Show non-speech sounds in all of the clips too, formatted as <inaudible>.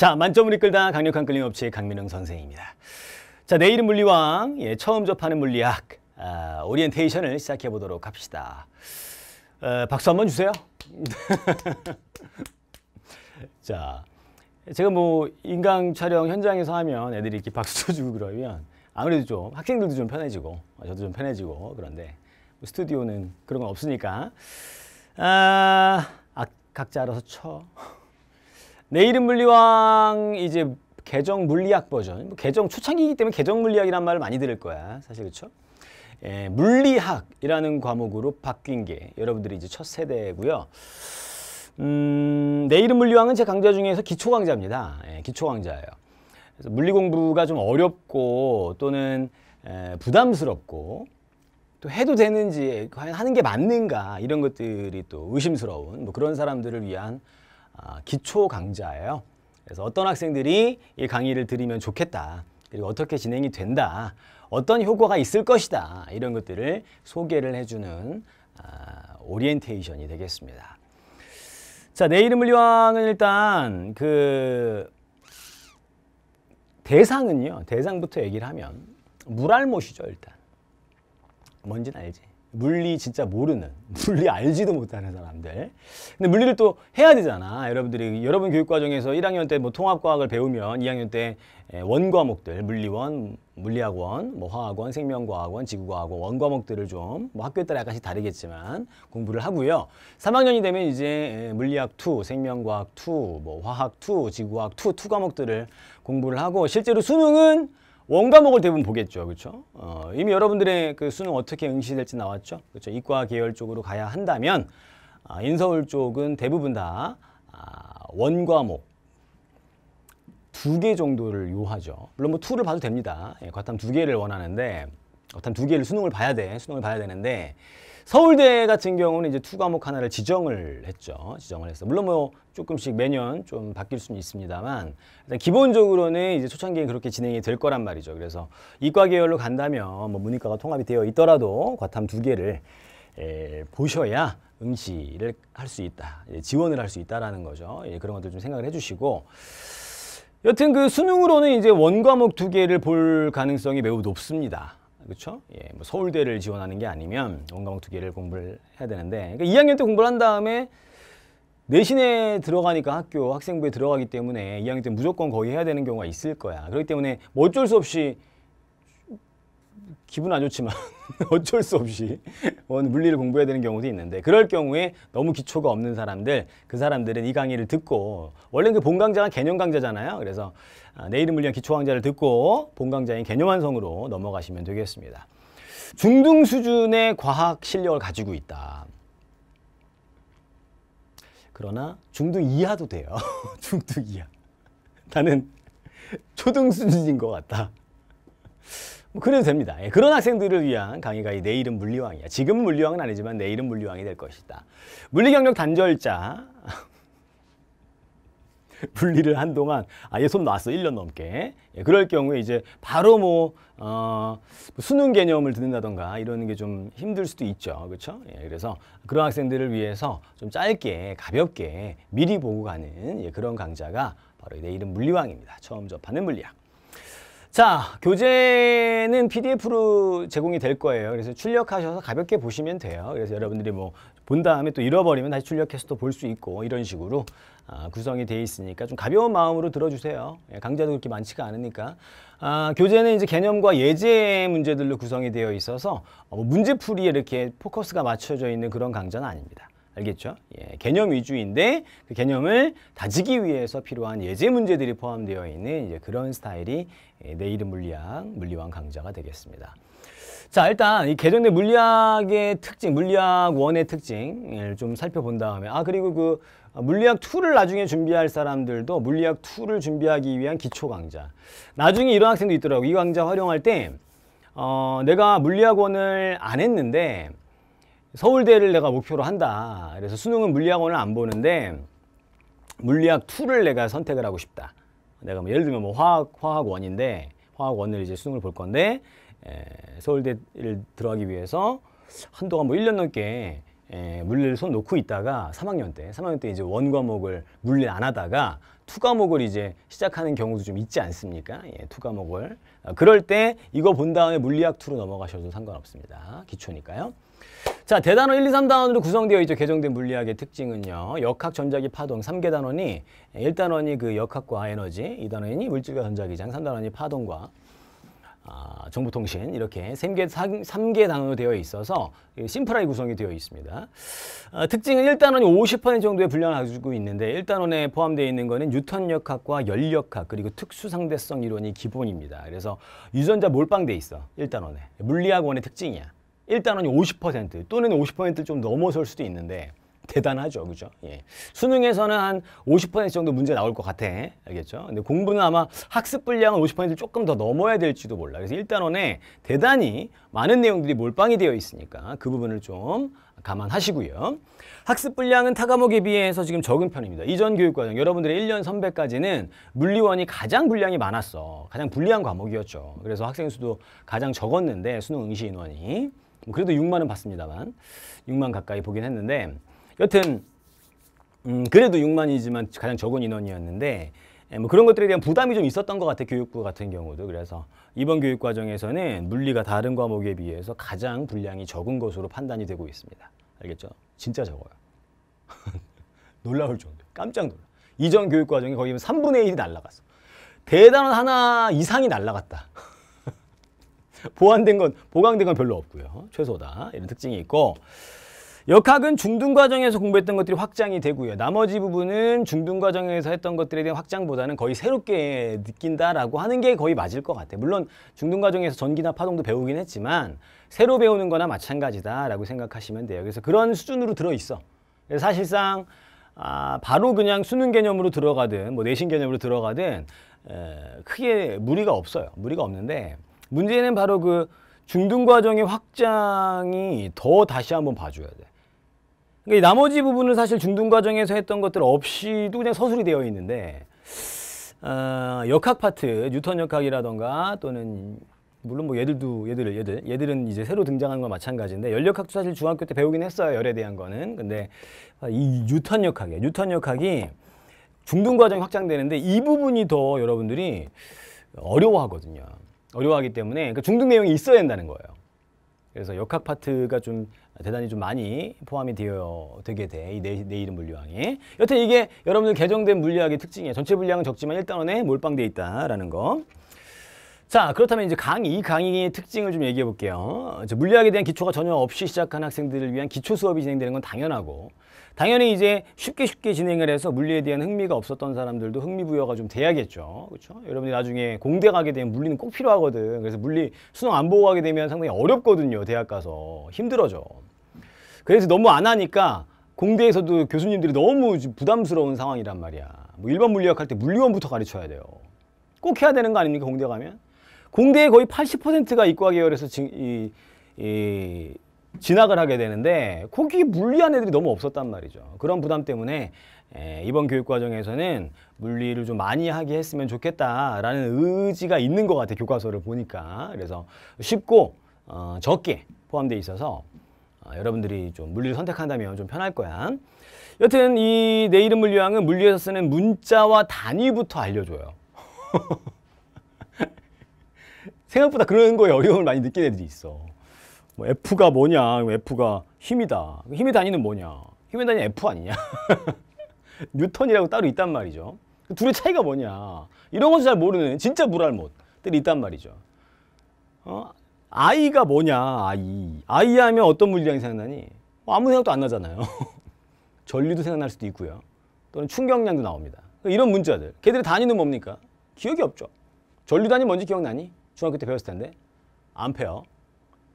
자, 만점을 이끌다 강력한 끌림 없이 강민영 선생입니다. 자, 내일은 물리왕, 예, 처음 접하는 물리학, 아, 오리엔테이션을 시작해 보도록 합시다. 어, 박수 한번 주세요. <laughs> 자, 제가 뭐 인강 촬영 현장에서 하면 애들이 이렇게 박수 주고 그러면 아무래도 좀 학생들도 좀 편해지고 저도 좀 편해지고 그런데 뭐 스튜디오는 그런 건 없으니까 아, 아 각자 알아서 쳐. 내 이름 물리왕 이제 개정 물리학 버전 개정 초창기이기 때문에 개정 물리학이란 말을 많이 들을 거야 사실 그렇죠? 예, 물리학이라는 과목으로 바뀐 게 여러분들이 이제 첫 세대고요. 음, 내 이름 물리왕은 제 강좌 중에서 기초 강좌입니다. 예, 기초 강좌예요. 그래서 물리 공부가 좀 어렵고 또는 에, 예, 부담스럽고 또 해도 되는지 과연 하는 게 맞는가 이런 것들이 또 의심스러운 뭐 그런 사람들을 위한 아, 기초 강좌예요. 그래서 어떤 학생들이 이 강의를 들으면 좋겠다. 그리고 어떻게 진행이 된다. 어떤 효과가 있을 것이다. 이런 것들을 소개를 해주는 오리엔테이션이 아, 되겠습니다. 자, 내 이름 물리왕은 일단 그 대상은요. 대상부터 얘기를 하면 물알못이죠, 일단. 뭔지는 알지? 물리 진짜 모르는 <laughs> 물리 알지도 못하는 사람들 근데 물리를 또 해야 되잖아 여러분들이 여러분 교육과정에서 1학년 때 뭐 통합과학을 배우면 2학년 때 예, 원과목들 물리원 물리학원 뭐 화학원 생명과학원 지구과학원 원과목들을 좀 뭐 학교에 따라 약간씩 다르겠지만 공부를 하고요 3학년이 되면 이제 예, 물리학 2 생명과학 2뭐 화학 2 지구과학 2 2 과목들을 공부를 하고 실제로 수능은 원과목을 대부분 보겠죠. 그렇죠? 어, 이미 여러분들의 그 수능 어떻게 응시될지 나왔죠. 그렇죠? 이과 계열 쪽으로 가야 한다면 아, 인서울 쪽은 대부분 다 아, 원과목 두 개 정도를 요하죠. 물론 뭐 2를 봐도 됩니다. 예, 과탐 두 개를 원하는데 과탐 두 개를 수능을 봐야 돼. 수능을 봐야 되는데 서울대 같은 경우는 이제 투 과목 하나를 지정을 했죠. 지정을 했어. 물론 뭐 조금씩 매년 좀 바뀔 수는 있습니다만 기본적으로는 이제 초창기엔 그렇게 진행이 될 거란 말이죠. 그래서 이과 계열로 간다면 뭐 문이과가 통합이 되어 있더라도 과탐 두 개를 에, 예, 보셔야 응시를 할 수 있다. 예, 지원을 할 수 있다라는 거죠. 예, 그런 것들 좀 생각을 해주시고 여튼 그 수능으로는 이제 원과목 두 개를 볼 가능성이 매우 높습니다. 그렇죠? 예, 뭐 서울대를 지원하는 게 아니면 원과목 두 개를 공부를 해야 되는데 그러니까 2학년 때 공부를 한 다음에 내신에 들어가니까 학교 학생부에 들어가기 때문에 2학년 때 무조건 거기 해야 되는 경우가 있을 거야. 그렇기 때문에 뭐 어쩔 수 없이 기분 안 좋지만 <laughs> 어쩔 수 없이 물리를 공부해야 되는 경우도 있는데 그럴 경우에 너무 기초가 없는 사람들 그 사람들은 이 강의를 듣고 원래 그 본 강좌가 개념 강좌잖아요. 그래서 아, 내일은 물리학 기초 강좌를 듣고 본 강좌인 개념 완성으로 넘어가시면 되겠습니다. 중등 수준의 과학 실력을 가지고 있다. 그러나 중등 이하도 돼요. <laughs> 중등 이하. 나는 초등 수준인 것 같다. 뭐 그래도 됩니다. 예, 그런 학생들을 위한 강의가 이 내일은 물리왕이야. 지금은 물리왕은 아니지만 내일은 물리왕이 될 것이다. 물리경력 단절자 <laughs> 분리를 한동안 아예 손 놨어 1년 넘게 예, 그럴 경우에 이제 바로 뭐 어, 뭐 수능 개념을 듣는다던가 이런 게 좀 힘들 수도 있죠 그렇죠 예, 그래서 그런 학생들을 위해서 좀 짧게 가볍게 미리 보고 가는 예, 그런 강좌가 바로 내일은 물리왕입니다 처음 접하는 물리학 자, 교재는 PDF로 제공이 될 거예요. 그래서 출력하셔서 가볍게 보시면 돼요. 그래서 여러분들이 뭐 본 다음에 또 잃어버리면 다시 출력해서 또 볼 수 있고 이런 식으로 아, 구성이 돼 있으니까 좀 가벼운 마음으로 들어주세요. 예, 강좌도 그렇게 많지가 않으니까. 아, 교재는 이제 개념과 예제 문제들로 구성이 되어 있어서 어, 문제풀이에 이렇게 포커스가 맞춰져 있는 그런 강좌는 아닙니다. 알겠죠? 예, 개념 위주인데 그 개념을 다지기 위해서 필요한 예제 문제들이 포함되어 있는 이제 그런 스타일이 예, 내일은 물리학 물리왕 강좌가 되겠습니다. 자 일단 이 개정된 물리학의 특징, 물리학 원의 특징을 좀 살펴본 다음에 아 그리고 그 물리학 2를 나중에 준비할 사람들도 물리학 2를 준비하기 위한 기초 강좌 나중에 이런 학생도 있더라고 이 강좌 활용할 때 어, 내가 물리학 원을 안 했는데 서울대를 내가 목표로 한다. 그래서 수능은 물리학원을 안 보는데 물리학 2를 내가 선택을 하고 싶다. 내가 뭐 예를 들면 뭐 화학 화학원인데 화학원을 이제 수능을 볼 건데 에, 서울대를 들어가기 위해서 한동안 뭐 1년 넘게 에, 물리를 손 놓고 있다가 3학년 때 3학년 때 이제 원 과목을 물리 안 하다가 투 과목을 이제 시작하는 경우도 좀 있지 않습니까? 예, 투 과목을 어, 그럴 때 이거 본 다음에 물리학 2로 넘어가셔도 상관없습니다. 기초니까요. 자, 대단원 1, 2, 3단원으로 구성되어 있죠. 개정된 물리학의 특징은요. 역학, 전자기, 파동 3개 단원이 1단원이 그 역학과 에너지, 2단원이 물질과 전자기장, 3단원이 파동과 아, 정보통신 이렇게 3개, 3개 단원으로 되어 있어서 심플하게 구성이 되어 있습니다. 아, 특징은 1단원이 50% 정도의 분량을 가지고 있는데 1단원에 포함되어 있는 것은 뉴턴 역학과 열역학 그리고 특수상대성 이론이 기본입니다. 그래서 유전자 몰빵돼 있어 1단원에. 물리학 원의 특징이야. 일단은 원50% 또는 50%좀 넘어설 수도 있는데 대단하죠. 그죠? 예. 수능에서는 한 50% 정도 문제 나올 것 같아. 알겠죠? 근데 공부는 아마 학습 분량은 50% 조금 더 넘어야 될지도 몰라. 그래서 일단원에 대단히 많은 내용들이 몰빵이 되어 있으니까 그 부분을 좀 감안하시고요. 학습 분량은 타 과목에 비해서 지금 적은 편입니다. 이전 교육과정, 여러분들의 1년 선배까지는 물리원이 가장 분량이 많았어. 가장 불리한 과목이었죠. 그래서 학생 수도 가장 적었는데 수능 응시 인원이. 뭐 그래도 6만은 봤습니다만 6만 가까이 보긴 했는데 여튼 음, 그래도 6만이지만 가장 적은 인원이었는데 예, 뭐 그런 것들에 대한 부담이 좀 있었던 것 같아요. 교육부 같은 경우도. 그래서 이번 교육 과정에서는 물리가 다른 과목에 비해서 가장 분량이 적은 것으로 판단이 되고 있습니다. 알겠죠? 진짜 적어요. <laughs> 놀라울 정도. 깜짝 놀라. 이전 교육 과정이 거의 3분의 1이 날라갔어. 대단한 하나 이상이 날라갔다. 보완된 건 보강된 건 별로 없고요. 최소다 이런 특징이 있고 역학은 중등 과정에서 공부했던 것들이 확장이 되고요. 나머지 부분은 중등 과정에서 했던 것들에 대한 확장보다는 거의 새롭게 느낀다라고 하는 게 거의 맞을 것 같아요. 물론 중등 과정에서 전기나 파동도 배우긴 했지만 새로 배우는 거나 마찬가지다라고 생각하시면 돼요. 그래서 그런 수준으로 들어있어. 사실상 아, 바로 그냥 수능 개념으로 들어가든 뭐 내신 개념으로 들어가든 에, 크게 무리가 없어요. 무리가 없는데 문제는 바로 그 중등 과정의 확장이 더 다시 한번 봐줘야 돼. 그러니까 나머지 부분은 사실 중등 과정에서 했던 것들 없이도 그냥 서술이 되어 있는데 어, 역학 파트, 뉴턴 역학이라던가 또는 물론 뭐 얘들도 얘들 얘들 얘들은 이제 새로 등장한 건 마찬가지인데 열역학도 사실 중학교 때 배우긴 했어요 열에 대한 거는 근데 아, 이 뉴턴 역학이 뉴턴 역학이 중등 과정 확장되는데 이 부분이 더 여러분들이 어려워하거든요 어려워하기 때문에 그 중등 내용이 있어야 된다는 거예요. 그래서 역학 파트가 좀 대단히 좀 많이 포함이 되어 되게 돼. 이 내, 내 이름 물리학이. 여튼 이게 여러분들 개정된 물리학의 특징이에요. 전체 분량은 적지만 일단원에 몰빵돼 있다라는 거. 자, 그렇다면 이제 강의, 이 강의의 특징을 좀 얘기해 볼게요. 물리학에 대한 기초가 전혀 없이 시작한 학생들을 위한 기초 수업이 진행되는 건 당연하고 당연히 이제 쉽게 쉽게 진행을 해서 물리에 대한 흥미가 없었던 사람들도 흥미 부여가 좀 돼야겠죠. 그렇죠? 여러분이 나중에 공대 가게 되면 물리는 꼭 필요하거든. 그래서 물리 수능 안 보고 가게 되면 상당히 어렵거든요. 대학 가서 힘들어져. 그래서 너무 안 하니까 공대에서도 교수님들이 너무 부담스러운 상황이란 말이야. 뭐 일반 물리학 할 때 물리원부터 가르쳐야 돼요. 꼭 해야 되는 거 아닙니까 공대 가면? 공대의 거의 80%가 이과 계열에서 지, 이, 이 진학을 하게 되는데 거기 물리한 애들이 너무 없었단 말이죠. 그런 부담 때문에 에, 예, 이번 교육 과정에서는 물리를 좀 많이 하게 했으면 좋겠다라는 의지가 있는 것 같아요. 교과서를 보니까. 그래서 쉽고 어, 적게 포함되어 있어서 어, 여러분들이 좀 물리를 선택한다면 좀 편할 거야. 여튼 이 내 이름 물리왕은 물리에서 쓰는 문자와 단위부터 알려줘요. <laughs> 생각보다 그런 거에 어려움을 많이 느끼는 애들이 있어. 뭐 F가 뭐냐? F가 힘이다. 힘이 다니는 뭐냐? 힘이 다니는 F 아니냐? <laughs> 뉴턴이라고 따로 있단 말이죠. 그 둘의 차이가 뭐냐? 이런 것을 잘 모르는 진짜 불알못들이 있단 말이죠. 어? I가 뭐냐? I. I 하면 어떤 물리량이 생각나니? 뭐 아무 생각도 안 나잖아요. <laughs> 전류도 생각날 수도 있고요. 또는 충격량도 나옵니다. 그러니까 이런 문자들. 걔들이 단위는 뭡니까? 기억이 없죠. 전류 단위 뭔지 기억나니? 중학교 때 배웠을 텐데. 암페어.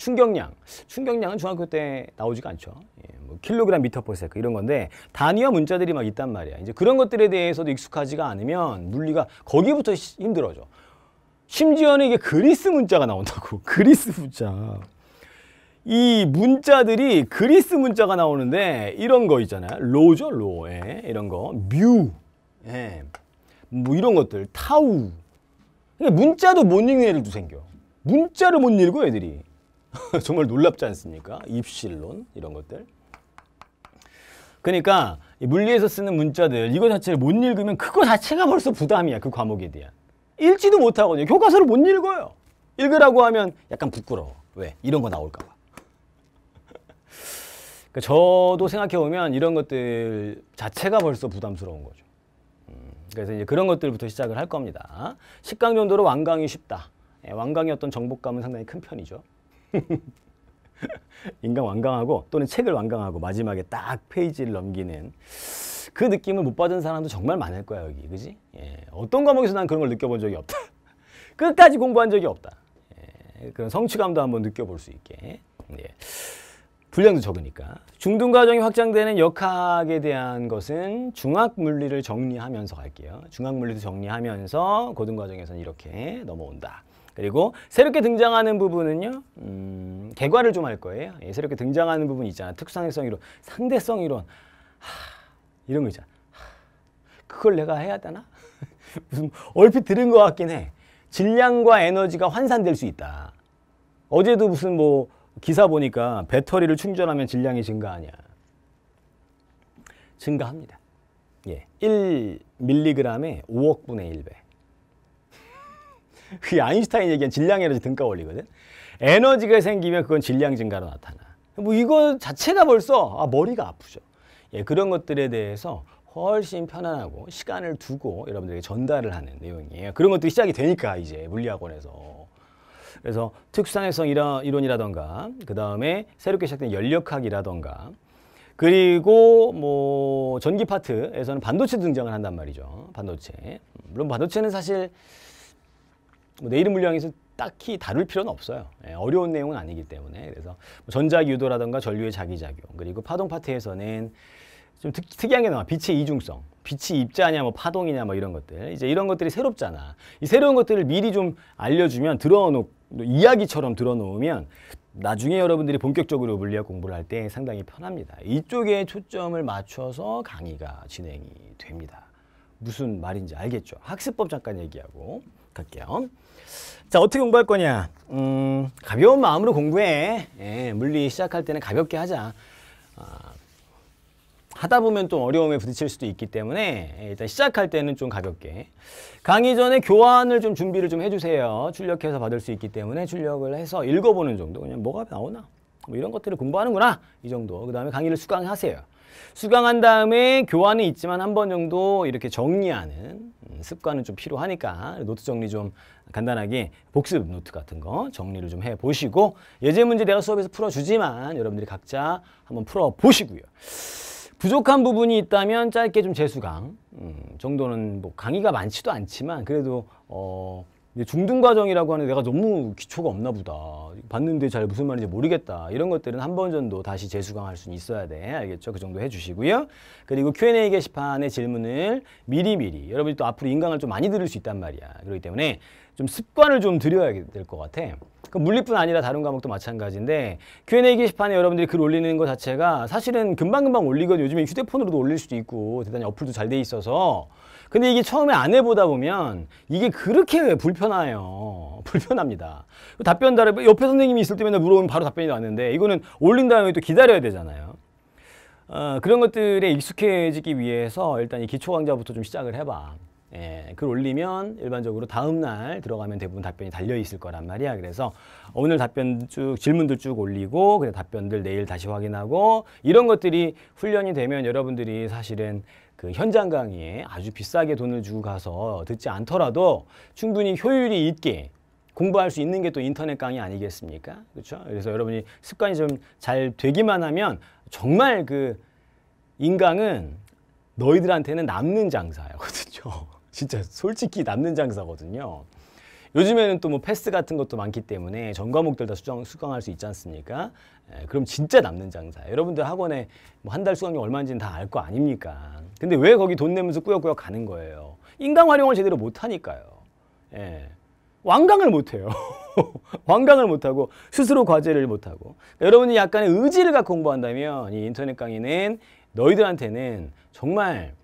충격량. 충격량은 중학교 때 나오지가 않죠. 예, 뭐 킬로그램 미터 퍼세크 그 이런 건데 단위와 문자들이 막 있단 말이야. 이제 그런 것들에 대해서도 익숙하지가 않으면 물리가 거기부터 시, 힘들어져. 심지어는 이게 그리스 문자가 나온다고. <laughs> 그리스 문자. 이 문자들이 그리스 문자가 나오는데 이런 거 있잖아요. 로죠, 로. 예, 이런 거. 뮤. 예. 뭐 이런 것들. 타우. 그러니까 문자도 못 읽는 애들도 생겨. 문자를 못 읽어 애들이. <laughs> 정말 놀랍지 않습니까? 입실론 이런 것들. 그러니까 물리에서 쓰는 문자들 이거 자체를 못 읽으면 그거 자체가 벌써 부담이야 그 과목에 대한 읽지도 못하거든요 교과서를 못 읽어요 읽으라고 하면 약간 부끄러워 왜 이런 거 나올까 봐 <laughs> 그러니까 저도 생각해보면 이런 것들 자체가 벌써 부담스러운 거죠 음, 그래서 이제 그런 것들부터 시작을 할 겁니다 식강 정도로 완강이 쉽다 예, 완강이 어떤 정복감은 상당히 큰 편이죠 <laughs> 인간 완강하고 또는 책을 완강하고 마지막에 딱 페이지를 넘기는 그 느낌을 못 받은 사람도 정말 많을 거야 여기 그지? 예. 어떤 과목에서 난 그런 걸 느껴본 적이 없다 <laughs> 끝까지 공부한 적이 없다 예. 그런 성취감도 한번 느껴볼 수 있게 예. 분량도 적으니까 중등 과정이 확장되는 역학에 대한 것은 중학 물리를 정리하면서 갈게요 중학 물리도 정리하면서 고등 과정에서는 이렇게 넘어온다 그리고 새롭게 등장하는 부분은요. 음, 개괄을 좀 할 거예요. 예, 새롭게 등장하는 부분 있잖아. 특수성 이론, 상대성 이론. 하, 이런 거 있잖아. 하, 그걸 내가 해야 되나? <laughs> 무슨 얼핏 들은 것 같긴 해. 질량과 에너지가 환산될 수 있다. 어제도 무슨 뭐 기사 보니까 배터리를 충전하면 질량이 증가하냐. 증가합니다. 예, 1mg의 5억분의 1배. <laughs> 그게 아인슈타인 얘기한 질량 에너지 등가 원리거든. 에너지가 생기면 그건 질량 증가로 나타나. 뭐 이거 자체가 벌써 아, 머리가 아프죠. 예, 그런 것들에 대해서 훨씬 편안하고 시간을 두고 여러분들에게 전달을 하는 내용이에요. 그런 것들이 시작이 되니까 이제 물리학원에서. 그래서 특수상해성 이론이라던가 그 다음에 새롭게 시작된 연력학이라던가 그리고 뭐 전기 파트에서는 반도체 등장을 한단 말이죠. 반도체. 물론 반도체는 사실 뭐 내일은 물량에서 딱히 다룰 필요는 없어요. 예, 어려운 내용은 아니기 때문에 그래서 뭐 전자 유도라든가 전류의 자기작용 그리고 파동 파트에서는 좀 특, 이한게 나와 빛의 이중성, 빛이 입자냐 뭐 파동이냐 뭐 이런 것들 이제 이런 것들이 새롭잖아. 이 새로운 것들을 미리 좀 알려주면 들어놓 뭐 이야기처럼 들어놓으면 나중에 여러분들이 본격적으로 물리학 공부를 할 때 상당히 편합니다. 이쪽에 초점을 맞춰서 강의가 진행이 됩니다. 무슨 말인지 알겠죠? 학습법 잠깐 얘기하고 갈게요. 자 어떻게 공부할 거냐 음, 가벼운 마음으로 공부해 예, 물리 시작할 때는 가볍게 하자 아, 하다 보면 또 어려움에 부딪힐 수도 있기 때문에 예, 일단 시작할 때는 좀 가볍게 강의 전에 교환을 좀 준비를 좀 해주세요 출력해서 받을 수 있기 때문에 출력을 해서 읽어보는 정도 그냥 뭐가 나오나 뭐 이런 것들을 공부하는구나 이 정도 그 다음에 강의를 수강하세요 수강한 다음에 교환이 있지만 한 번 정도 이렇게 정리하는 음, 습관은 좀 필요하니까 노트 정리 좀 간단하게 복습 노트 같은 거 정리를 좀 해보시고 예제 문제 내가 수업에서 풀어주지만 여러분들이 각자 한번 풀어보시고요. 부족한 부분이 있다면 짧게 좀 재수강 음, 정도는 뭐 강의가 많지도 않지만 그래도 어, 중등 과정이라고 하는 데 내가 너무 기초가 없나 보다 봤는데 잘 무슨 말인지 모르겠다 이런 것들은 한 번 정도 다시 재수강할 수 있어야 돼 알겠죠 그 정도 해주시고요 그리고 Q&A 게시판에 질문을 미리미리 여러분이 또 앞으로 인강을 좀 많이 들을 수 있단 말이야 그렇기 때문에 좀 습관을 좀 들여야 될 것 같아. 그 물리뿐 아니라 다른 과목도 마찬가지인데 Q&A 게시판에 여러분들이 글 올리는 것 자체가 사실은 금방금방 올리거든 요즘에 휴대폰으로도 올릴 수도 있고 대단히 어플도 잘 돼 있어서 근데 이게 처음에 안 해보다 보면 이게 그렇게 불편해요 <laughs> 불편합니다 그 답변 달에 옆에 선생님이 있을 때 맨날 물어보면 바로 답변이 왔는데 이거는 올린 다음에 또 기다려야 되잖아요 어, 그런 것들에 익숙해지기 위해서 일단 이 기초 강좌부터 좀 시작을 해봐 예, 글 올리면 일반적으로 다음 날 들어가면 대부분 답변이 달려 있을 거란 말이야. 그래서 오늘 답변 쭉 질문들 쭉 올리고 그래 답변들 내일 다시 확인하고 이런 것들이 훈련이 되면 여러분들이 사실은 그 현장 강의에 아주 비싸게 돈을 주고 가서 듣지 않더라도 충분히 효율이 있게 공부할 수 있는 게 또 인터넷 강의 아니겠습니까? 그렇죠? 그래서 여러분이 습관이 좀 잘 되기만 하면 정말 그 인강은 너희들한테는 남는 장사거든요. 진짜 솔직히 남는 장사거든요. 요즘에는 또 뭐 패스 같은 것도 많기 때문에 전 과목들 다 수강, 수강할 수 있지 않습니까? 에, 예, 그럼 진짜 남는 장사. 여러분들 학원에 뭐 한 달 수강료 얼마인지는 다 알 거 아닙니까? 근데 왜 거기 돈 내면서 꾸역꾸역 가는 거예요? 인강 활용을 제대로 못 하니까요. 예. 완강을 못 해요. <laughs> 완강을 못 하고 스스로 과제를 못 하고. 그러니까 여러분이 약간의 의지를 갖고 공부한다면 이 인터넷 강의는 너희들한테는 정말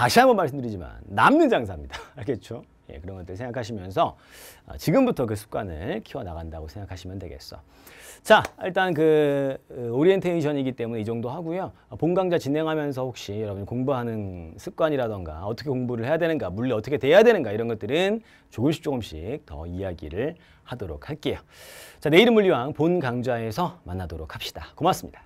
다시 한번 말씀드리지만 남는 장사입니다. <laughs> 알겠죠? 예, 그런 것들 생각하시면서 어, 지금부터 그 습관을 키워나간다고 생각하시면 되겠어. 자, 일단 그 어, 오리엔테이션이기 때문에 이 정도 하고요. 어, 본 강좌 진행하면서 혹시 여러분 공부하는 습관이라던가 어떻게 공부를 해야 되는가, 물리 어떻게 돼야 되는가 이런 것들은 조금씩 조금씩 더 이야기를 하도록 할게요. 자, 내일은 물리왕 본 강좌에서 만나도록 합시다. 고맙습니다.